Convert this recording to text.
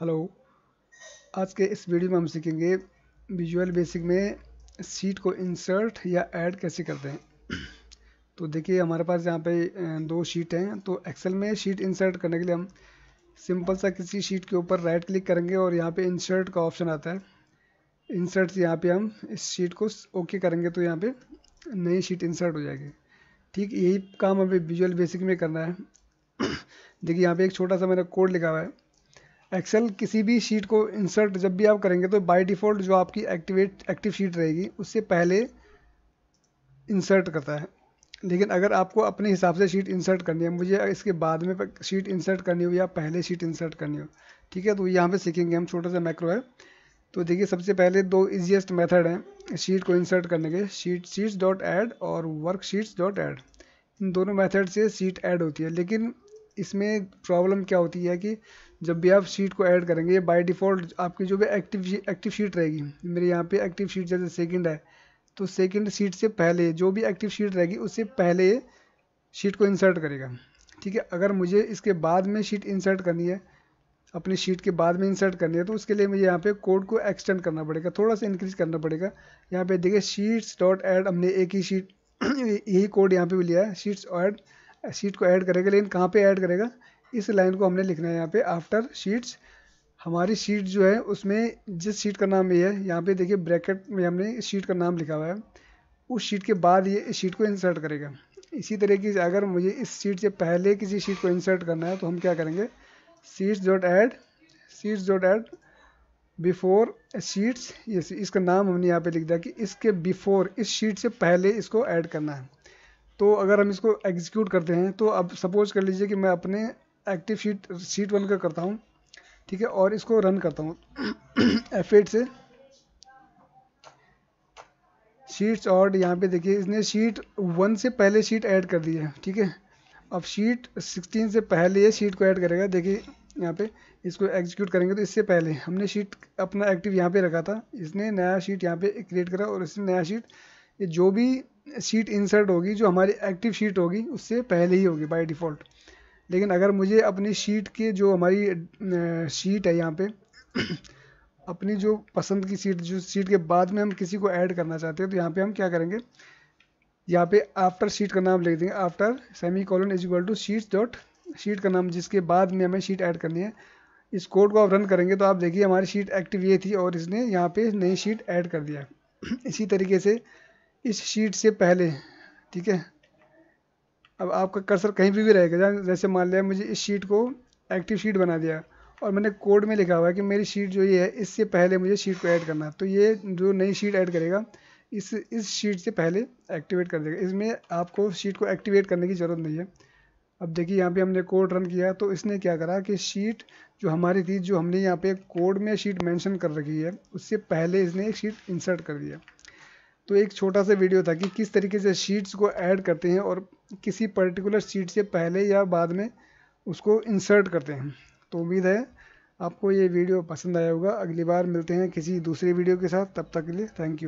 hello आज के इस वीडियो में हम सीखेंगे विजुअल बेसिक में सीट को इंसर्ट या ऐड कैसे करते हैं तो देखिए हमारे पास यहाँ पे दो शीट हैं तो एक्सेल में शीट इंसर्ट करने के लिए हम सिंपल सा किसी शीट के ऊपर राइट क्लिक करेंगे और यहाँ पे इंसर्ट का ऑप्शन आता है इंसर्ट से यहाँ पे हम इस शीट को ओके करेंगे तो यहाँ पर नई शीट इंसर्ट हो जाएगी ठीक यही काम हमें विजुअल बेसिक में करना है देखिए यहाँ पे एक छोटा सा मैंने कोड लिखा हुआ है एक्सेल किसी भी शीट को इंसर्ट जब भी आप करेंगे तो बाय डिफ़ॉल्ट जो आपकी एक्टिवेट एक्टिव शीट रहेगी उससे पहले इंसर्ट करता है लेकिन अगर आपको अपने हिसाब से शीट इंसर्ट करनी है मुझे इसके बाद में शीट इंसर्ट करनी हो या पहले शीट इंसर्ट करनी हो ठीक है तो यहाँ पे सीखेंगे हम छोटा सा मैक्रो है तो देखिए सबसे पहले दो ईजिएस्ट मेथड हैं शीट को इंसर्ट करने के शीट शीट्स डॉट ऐड और वर्क शीट्स डॉट ऐड इन दोनों मेथड से शीट ऐड होती है लेकिन इसमें प्रॉब्लम क्या होती है कि जब भी आप शीट को ऐड करेंगे ये बाय डिफ़ॉल्ट आपकी जो भी एक्टिव एक्टिव शीट रहेगी मेरे यहाँ पे एक्टिव शीट जैसे सेकंड है तो सेकंड शीट से पहले जो भी एक्टिव शीट रहेगी उससे पहले शीट को इंसर्ट करेगा ठीक है अगर मुझे इसके बाद में शीट इंसर्ट करनी है अपनी शीट के बाद में इंसर्ट करनी है तो उसके लिए मुझे यहाँ पे कोड को एक्सटेंड करना पड़ेगा थोड़ा सा इंक्रीज करना पड़ेगा यहाँ पे देखिए शीट्स डॉट ऐड हमने एक ही शीट यही कोड यहाँ पे भी लिया है शीट्स ऐड शीट को ऐड करेगा लेकिन कहाँ पे ऐड करेगा इस लाइन को हमने लिखना है यहाँ पे आफ्टर शीट्स हमारी शीट जो है उसमें जिस शीट का नाम ये है यहाँ पे देखिए ब्रैकेट में हमने शीट का नाम लिखा हुआ है उस शीट के बाद ये इस शीट को इंसर्ट करेगा इसी तरीके से अगर मुझे इस शीट से पहले किसी शीट को इंसर्ट करना है तो हम क्या करेंगे sheets dot add sheets dot add before sheets ये इसका नाम हमने यहाँ पे लिख दिया कि इसके बिफोर इस शीट से पहले इसको ऐड करना है तो अगर हम इसको एग्जीक्यूट करते हैं तो अब सपोज कर लीजिए कि मैं अपने एक्टिव शीट शीट वन का करता हूँ ठीक है और इसको रन करता हूँ एफ से शीट्स और यहाँ पे देखिए इसने शीट वन से पहले शीट ऐड कर दी है ठीक है अब शीट सिक्सटीन से पहले ये शीट को ऐड करेगा देखिए यहाँ पे इसको एग्जीक्यूट करेंगे तो इससे पहले हमने शीट अपना एक्टिव यहाँ पे रखा था इसने नया शीट यहाँ पे क्रिएट करा और इसने नया शीट ये जो भी शीट इंसर्ट होगी जो हमारी एक्टिव शीट होगी उससे पहले ही होगी बाय डिफ़ॉल्ट लेकिन अगर मुझे अपनी शीट के जो हमारी शीट है यहाँ पे अपनी जो पसंद की सीट जो सीट के बाद में हम किसी को ऐड करना चाहते हैं तो यहाँ पे हम क्या करेंगे यहाँ पे आफ्टर शीट का नाम लिख देंगे after semicolon is equal to sheet dot sheet का नाम जिसके बाद में हमें शीट ऐड करनी है इस कोड को आप रन करेंगे तो आप देखिए हमारी शीट एक्टिव ये थी और इसने यहाँ पे नई शीट ऐड कर दिया इसी तरीके से इस शीट से पहले ठीक है अब आपका कर्सर कहीं भी भी रहेगा जैसे मान लिया मुझे इस शीट को एक्टिव शीट बना दिया और मैंने कोड में लिखा हुआ है कि मेरी शीट जो ये है इससे पहले मुझे शीट को ऐड करना तो ये जो नई शीट ऐड करेगा इस इस शीट से पहले एक्टिवेट कर देगा इसमें आपको शीट को एक्टिवेट करने की ज़रूरत नहीं है अब देखिए यहाँ पे हमने कोड रन किया तो इसने क्या करा कि शीट जो हमारी थी जो हमने यहाँ पे कोड में शीट मेंशन कर रखी है उससे पहले इसने एक शीट इंसर्ट कर दिया तो एक छोटा सा वीडियो था कि किस तरीके से शीट्स को ऐड करते हैं और किसी पर्टिकुलर शीट से पहले या बाद में उसको इंसर्ट करते हैं तो उम्मीद है आपको ये वीडियो पसंद आया होगा अगली बार मिलते हैं किसी दूसरे वीडियो के साथ तब तक के लिए थैंक यू